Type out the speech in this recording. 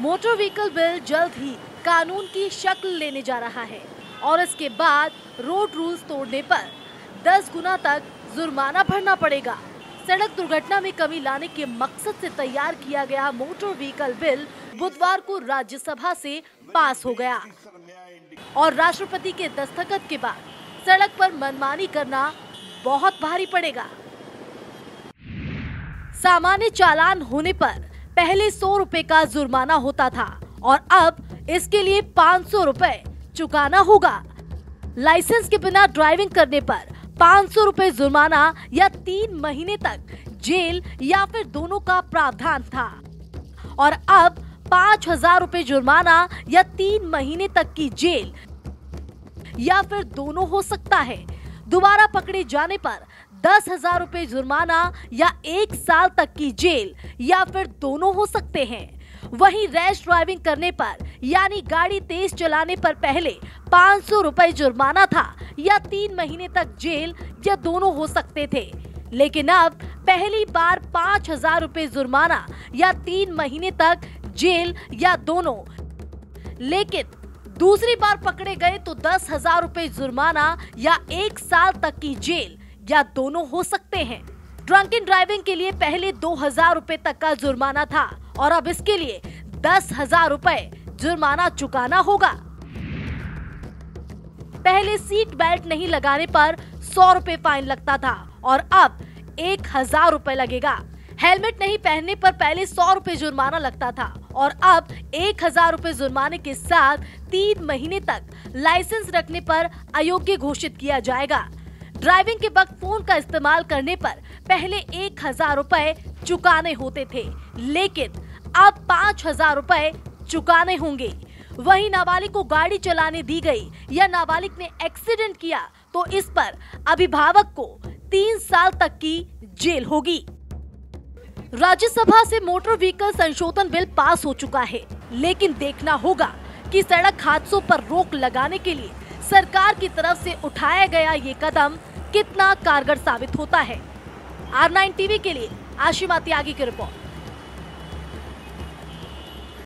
motor vehicle bill जल्द ही कानून की शक्ल लेने जा रहा है और इसके बाद रोड रूल्स तोड़ने पर 10 गुना तक जुर्माना भरना पड़ेगा सड़क दुर्घटना में कमी लाने के मकसद से तैयार किया गया मोटर व्हीकल बिल बुधवार को राज्यसभा से पास हो गया और राष्ट्रपति के दस्तखत के बाद सड़क पर मनमानी करना बहुत भारी पड़ेगा सामान्य चालान होने पर पहले सौ रूपए का जुर्माना होता था और अब इसके लिए पाँच सौ रूपए चुकाना होगा लाइसेंस के बिना ड्राइविंग करने पर पाँच सौ रूपए जुर्माना या तीन महीने तक जेल या फिर दोनों का प्रावधान था और अब पाँच हजार रूपए जुर्माना या तीन महीने तक की जेल या फिर दोनों हो सकता है दोबारा पकड़े जाने पर दस हजार रूपए जुर्माना या एक साल तक की जेल या फिर दोनों हो सकते हैं वहीं रैश ड्राइविंग करने पर यानी गाड़ी तेज चलाने पर पहले पाँच सौ रुपये जुर्माना था या तीन महीने तक जेल या दोनों हो सकते थे लेकिन अब पहली बार पाँच हजार रूपए जुर्माना या तीन महीने तक जेल या दोनों लेकिन दूसरी बार पकड़े गए तो दस हजार रूपए जुर्माना या एक साल तक की जेल या दोनों हो सकते हैं इन ड्राइविंग के लिए पहले दो हजार रूपए तक का जुर्माना था और अब इसके लिए दस हजार रूपए जुर्माना चुकाना होगा पहले सीट बेल्ट नहीं लगाने पर सौ रूपए फाइन लगता था और अब एक हजार रूपए लगेगा हेलमेट नहीं पहनने पर पहले सौ रूपए जुर्माना लगता था और अब एक हजार रूपए जुर्माने के साथ तीन महीने तक लाइसेंस रखने पर अयोग्य घोषित किया जाएगा ड्राइविंग के वक्त फोन का इस्तेमाल करने पर पहले एक हजार रूपए चुकाने होते थे लेकिन अब पाँच हजार रूपए चुकाने होंगे वही नाबालिग को गाड़ी चलाने दी गई या नाबालिग ने एक्सीडेंट किया तो इस पर अभिभावक को तीन साल तक की जेल होगी राज्यसभा से मोटर व्हीकल संशोधन बिल पास हो चुका है लेकिन देखना होगा कि सड़क हादसों पर रोक लगाने के लिए सरकार की तरफ से उठाया गया ये कदम कितना कारगर साबित होता है आर नाइन टीवी के लिए आशिमा त्यागी की रिपोर्ट